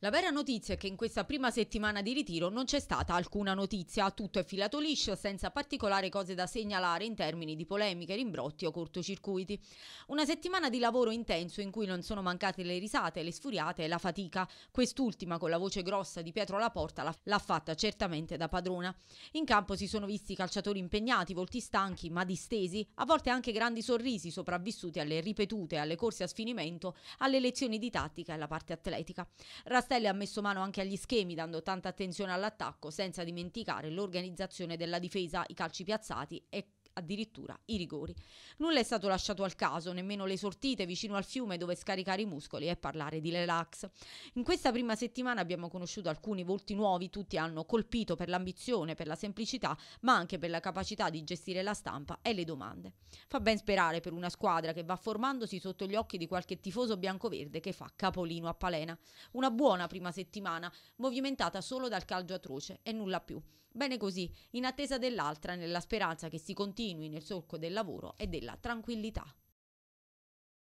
La vera notizia è che in questa prima settimana di ritiro non c'è stata alcuna notizia, tutto è filato liscio senza particolari cose da segnalare in termini di polemiche, rimbrotti o cortocircuiti. Una settimana di lavoro intenso in cui non sono mancate le risate, le sfuriate e la fatica. Quest'ultima, con la voce grossa di Pietro Laporta, l'ha fatta certamente da padrona. In campo si sono visti calciatori impegnati, volti stanchi ma distesi, a volte anche grandi sorrisi sopravvissuti alle ripetute, alle corse a sfinimento, alle lezioni di tattica e alla parte atletica. Ras Castelli ha messo mano anche agli schemi, dando tanta attenzione all'attacco, senza dimenticare l'organizzazione della difesa, i calci piazzati e addirittura i rigori. Nulla è stato lasciato al caso, nemmeno le sortite vicino al fiume dove scaricare i muscoli e parlare di relax. In questa prima settimana abbiamo conosciuto alcuni volti nuovi, tutti hanno colpito per l'ambizione, per la semplicità, ma anche per la capacità di gestire la stampa e le domande. Fa ben sperare per una squadra che va formandosi sotto gli occhi di qualche tifoso biancoverde che fa capolino a Palena. Una buona prima settimana, movimentata solo dal calcio atroce e nulla più. Bene così, in attesa dell'altra, nella speranza che si continui nel solco del lavoro e della tranquillità.